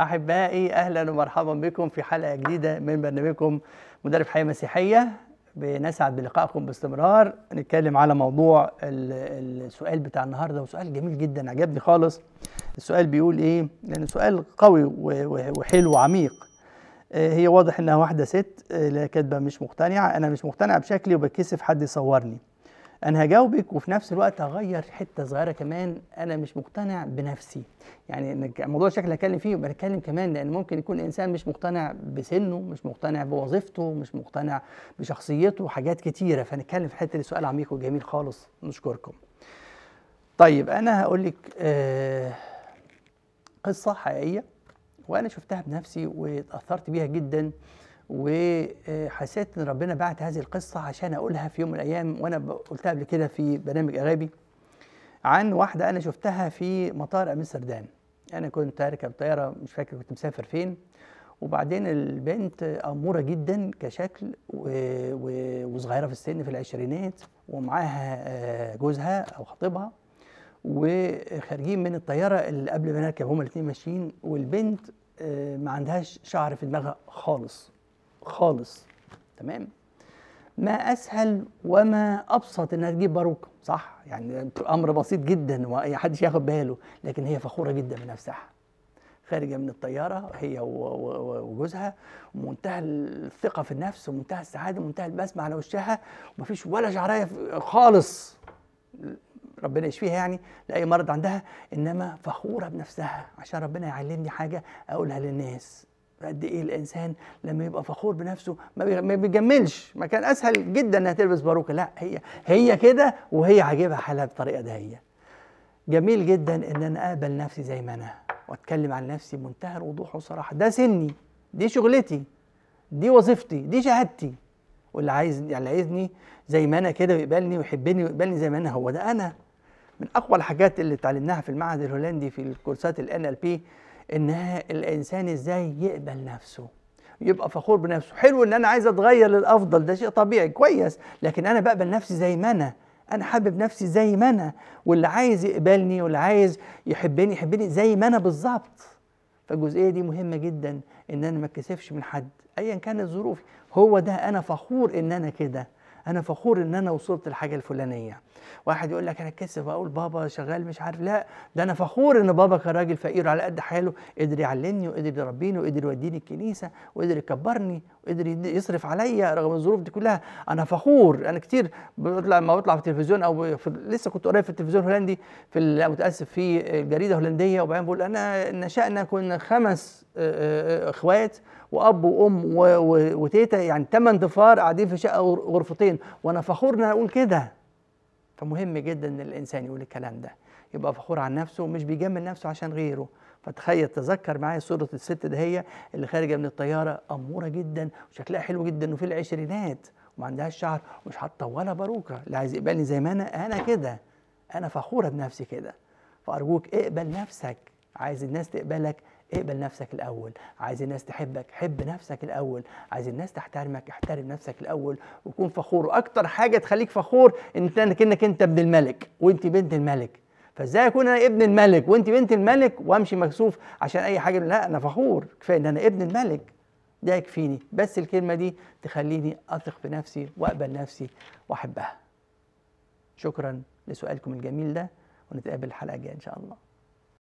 أحبائي أهلا ومرحبا بكم في حلقة جديدة من برنامجكم مدرب حياة مسيحية بنسعد بلقائكم باستمرار نتكلم على موضوع السؤال بتاع النهارده وسؤال جميل جدا عجبني خالص السؤال بيقول ايه لان سؤال قوي وحلو وعميق آه، هي واضح انها واحده ست آه، كاتبه مش مقتنعه انا مش مقتنعه بشكلي وبتكسف حد يصورني انا هجاوبك وفي نفس الوقت هغير حته صغيره كمان انا مش مقتنع بنفسي يعني الموضوع شكله اللي هتكلم فيه بتكلم كمان لان ممكن يكون الانسان مش مقتنع بسنه مش مقتنع بوظيفته مش مقتنع بشخصيته حاجات كتيره فنتكلم في الحته السؤال سؤال عميق وجميل خالص نشكركم طيب انا هقول لك آه، قصه حقيقيه وانا شفتها بنفسي واتاثرت بيها جدا وحسيت ان ربنا بعت هذه القصه عشان اقولها في يوم من الايام وانا قلتها قبل كده في برنامج اغابي عن واحده انا شفتها في مطار امستردام انا كنت اركب طياره مش فاكر كنت مسافر فين وبعدين البنت اموره جدا كشكل وصغيره في السن في العشرينات ومعاها آه، جوزها او خطيبها وخارجين من الطياره اللي قبل ما نركب هما الاثنين ماشيين والبنت آه، ما عندهاش شعر في دماغها خالص خالص تمام ما اسهل وما ابسط انها تجيب باروكه صح يعني امر بسيط جدا واي حد ياخد باله لكن هي فخوره جدا بنفسها خارجه من الطياره هي وجوزها ومنتهى الثقه في النفس ومنتهى السعاده ومنتهى البسمه على وشها ومفيش ولا شعريه خالص ربنا يشفيها يعني لاي مرض عندها انما فخوره بنفسها عشان ربنا يعلمني حاجه اقولها للناس قد ايه الانسان لما يبقى فخور بنفسه ما بيجملش ما كان اسهل جدا انها تلبس باروكه لا هي هي كده وهي عاجبها حالها بالطريقه دهيه جميل جدا ان انا اقبل نفسي زي ما انا واتكلم عن نفسي بمنتهى الوضوح والصراحه ده سني دي شغلتي دي وظيفتي دي شهادتي واللي عايز اللي عايزني زي ما انا كده ويقبلني ويحبني ويقبلني زي ما انا هو ده انا من اقوى الحاجات اللي اتعلمناها في المعهد الهولندي في الكورسات ال ان ال بي انها الانسان ازاي يقبل نفسه يبقى فخور بنفسه حلو ان انا عايز اتغير للافضل ده شيء طبيعي كويس لكن انا بقبل نفسي زي ما انا انا حابب نفسي زي ما انا واللي عايز يقبلني واللي عايز يحبني يحبني زي ما انا بالظبط فالجزئيه دي مهمه جدا ان انا ما اتكسفش من حد ايا كانت ظروفي هو ده انا فخور ان انا كده انا فخور ان انا وصلت للحاجه الفلانيه واحد يقول لك انا كسف اقول بابا شغال مش عارف لا ده انا فخور ان بابا كان راجل فقير على قد حاله قدر يعلمني وقدر يربيني وقدر يوديني الكنيسه وقدر يكبرني قدر يصرف عليا رغم الظروف دي كلها انا فخور انا كتير بطلع لما بطلع في التلفزيون او في لسه كنت قريب في التلفزيون الهولندي في متاسف في الجريده الهولنديه وبعدين بقول انا نشأنا كنا خمس اخوات واب وام وتيتا يعني ثمان ضفار قاعدين في شقه غرفتين وانا فخور ان انا اقول كده فمهم جدا ان الانسان يقول الكلام ده يبقى فخور عن نفسه ومش بيجمل نفسه عشان غيره فتخيل تذكر معايا صورة الست ده هي اللي خارجة من الطيارة أمورة جدا وشكلها حلو جدا وفي العشرينات وما عندهاش شعر ومش حاطة ولا باروكة اللي عايز يقبلني زي ما أنا أنا كده أنا فخورة بنفسي كده فأرجوك اقبل نفسك عايز الناس تقبلك اقبل نفسك الاول عايز الناس تحبك حب نفسك الاول عايز الناس تحترمك احترم نفسك الاول وكون فخور واكتر حاجه تخليك فخور انك انك انت ابن الملك وانت بنت الملك فازاي اكون انا ابن الملك وانت بنت الملك وامشي مكسوف عشان اي حاجه لا انا فخور كفايه ان انا ابن الملك ده يكفيني بس الكلمه دي تخليني اثق في نفسي واقبل نفسي واحبها شكرا لسؤالكم الجميل ده ونتقابل الحلقه الجايه ان شاء الله